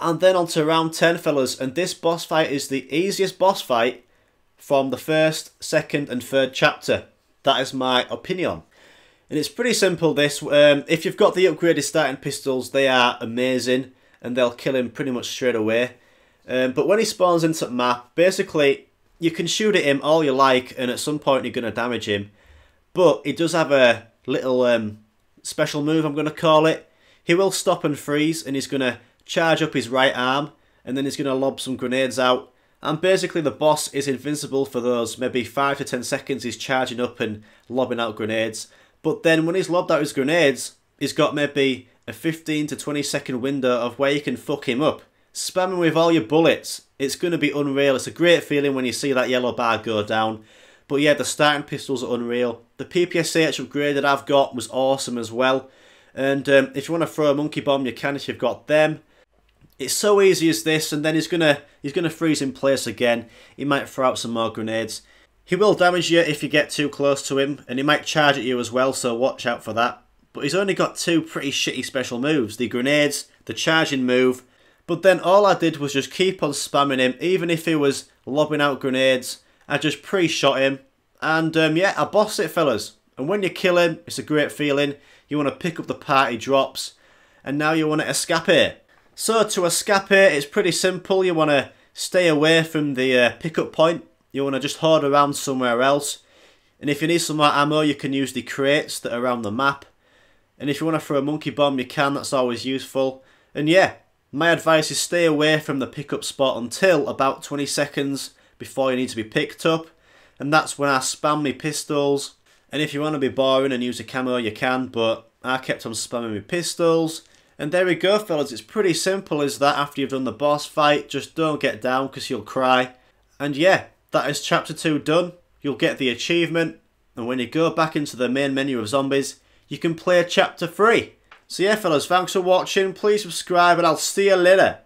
And then on to round 10, fellas. And this boss fight is the easiest boss fight from the first, second and third chapter. That is my opinion. And it's pretty simple this. Um, if you've got the upgraded starting pistols, they are amazing. And they'll kill him pretty much straight away. Um, but when he spawns into the map, basically you can shoot at him all you like and at some point you're going to damage him. But he does have a little um, special move, I'm going to call it. He will stop and freeze and he's going to charge up his right arm, and then he's going to lob some grenades out. And basically the boss is invincible for those maybe 5 to 10 seconds he's charging up and lobbing out grenades. But then when he's lobbed out his grenades, he's got maybe a 15 to 20 second window of where you can fuck him up. Spamming with all your bullets, it's going to be unreal. It's a great feeling when you see that yellow bar go down. But yeah, the starting pistols are unreal. The PPSH upgrade that I've got was awesome as well. And um, if you want to throw a monkey bomb, you can if you've got them it's so easy as this, and then he's gonna he's gonna freeze in place again. He might throw out some more grenades. He will damage you if you get too close to him, and he might charge at you as well, so watch out for that. But he's only got two pretty shitty special moves, the grenades, the charging move, but then all I did was just keep on spamming him, even if he was lobbing out grenades, I just pre-shot him, and um, yeah, I bossed it fellas. And when you kill him, it's a great feeling, you want to pick up the party drops, and now you want to escape here. So to escape it, it's pretty simple. You want to stay away from the uh, pickup point. You want to just hoard around somewhere else. And if you need some more ammo, you can use the crates that are around the map. And if you want to throw a monkey bomb, you can. That's always useful. And yeah, my advice is stay away from the pickup spot until about 20 seconds before you need to be picked up. And that's when I spam my pistols. And if you want to be boring and use a camo, you can. But I kept on spamming my pistols. And there we go, fellas. It's pretty simple as that after you've done the boss fight. Just don't get down because you'll cry. And yeah, that is chapter 2 done. You'll get the achievement. And when you go back into the main menu of zombies, you can play chapter 3. So yeah, fellas, thanks for watching. Please subscribe and I'll see you later.